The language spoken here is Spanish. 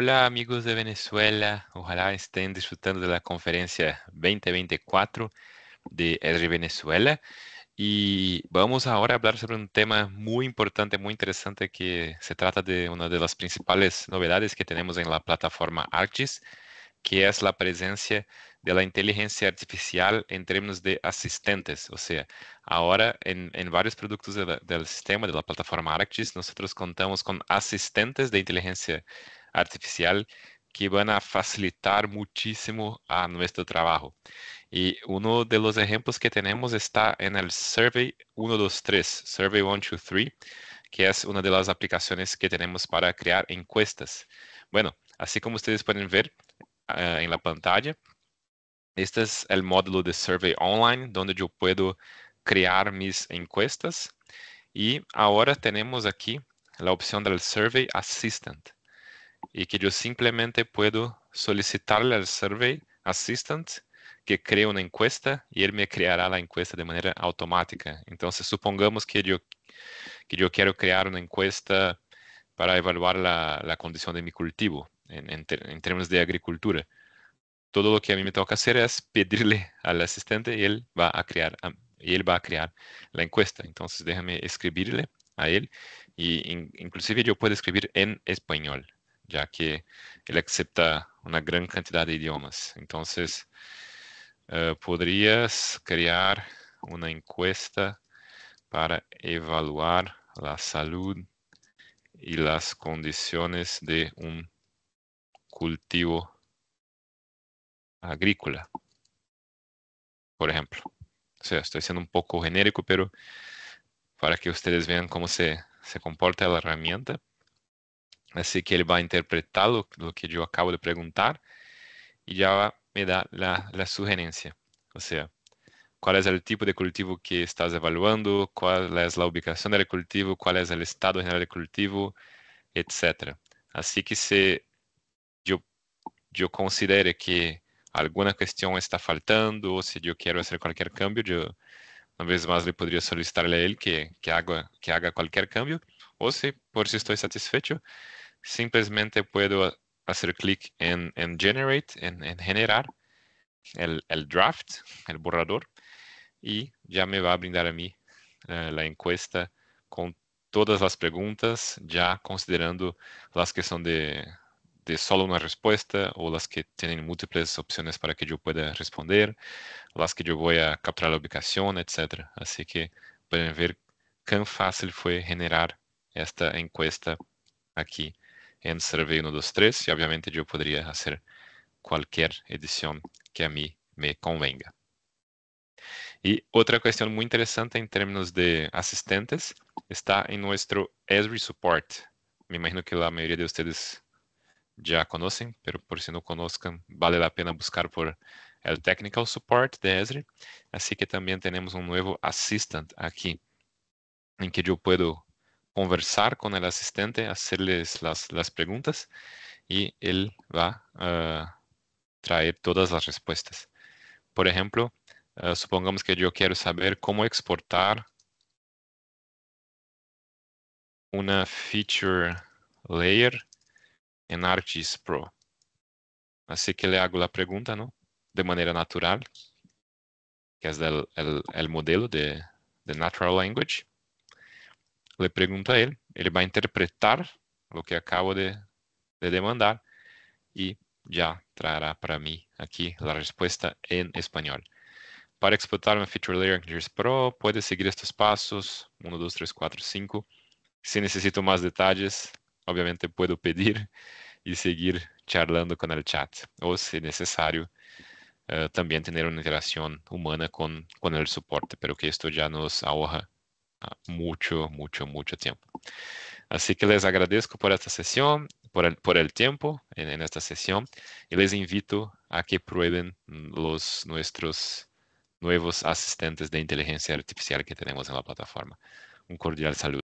Hola amigos de Venezuela, ojalá estén disfrutando de la conferencia 2024 de R Venezuela y vamos ahora a hablar sobre un tema muy importante, muy interesante que se trata de una de las principales novedades que tenemos en la plataforma Arctis, que es la presencia de la inteligencia artificial en términos de asistentes. O sea, ahora en, varios productos del sistema, de la plataforma Arctis nosotros contamos con asistentes de inteligencia artificial artificial que van a facilitar muchísimo a nuestro trabajo. Y uno de los ejemplos que tenemos está en el Survey 123, Survey 123, que es una de las aplicaciones que tenemos para crear encuestas. Bueno, así como ustedes pueden ver ah, en la pantalla, este es el módulo de Survey Online, donde yo puedo crear mis encuestas. Y ahora tenemos aquí la opción del Survey Assistant y que yo simplemente puedo solicitarle al Survey Assistant que cree una encuesta y él me creará la encuesta de manera automática. Entonces, supongamos que yo, que yo quiero crear una encuesta para evaluar la, condición de mi cultivo en, términos de agricultura. Todo lo que a mí me toca hacer es pedirle al asistente y él va a crear, él va a crear la encuesta. Entonces, déjame escribirle a él y inclusive yo puedo escribir en español ya que él acepta una gran cantidad de idiomas. Entonces, eh, podrías crear una encuesta para evaluar la salud y las condiciones de un cultivo agrícola, por ejemplo. O sea, estoy siendo un poco genérico, pero para que ustedes vean cómo se comporta la herramienta, Así assim que él va a interpretar lo, lo que yo acabo de preguntar y ya va, me da la, la sugerencia. É o sea, cuál es el tipo de cultivo que estás evaluando, cuál es é la ubicación del cultivo, cuál es el estado general del cultivo, etc. Así assim que si yo, yo considere que alguna cuestión está faltando o si yo quiero hacer cualquier cambio, yo una vez más le podría solicitarle a él que, que, haga, que haga cualquier cambio o si por si estoy satisfecho, simplesmente puedo hacer clic en, en, generate, en, en generar el, el, draft, el borrador, y ya me va a brindar a mí uh, la encuesta con todas las preguntas, ya considerando las que son de, de solo una respuesta o las que tienen múltiples opciones para que yo pueda responder, las que yo voy a capturar la ubicación, etc. Así que pueden ver qué fácil fue generar esta encuesta aquí en survey 1, 2, obviamente eu poderia fazer qualquer edição que a mim me convenga. E outra questão muito interessante em termos de assistentes está em nosso Esri Support. Me imagino que a maioria de vocês já conhecem, mas por si não conheçam vale a pena buscar por el Technical Support de Esri. Assim que também temos um novo Assistant aqui, em que eu posso conversar con el asistente, hacerles las, las preguntas y él va a ah, traer todas las respuestas. Por ejemplo, ah, supongamos que yo quiero saber cómo exportar una feature layer en ArcGIS Pro. Así que le hago la pregunta, ¿no? De manera natural, que es del, el, modelo de, de Natural Language. le pregunta a él, él va a interpretar lo que acabo de, de demandar y ya traerá para mí aquí la respuesta en español. Para exportar un feature layer en Pro, pode seguir estos pasos, 1, 2, 3, 4, 5. Si necesito más detalles, obviamente puedo pedir y seguir charlando con el chat. O si necesario, eh, también tener una interacción humana con, con el soporte, pero que esto ya nos ahorra Ah, mucho, mucho, mucho tiempo. Así que les agradezco por esta sesión, por el, por el tiempo en, en, esta sesión y les invito a que prueben los, nuestros nuevos asistentes de inteligencia artificial que tenemos en la plataforma. Un cordial saludo.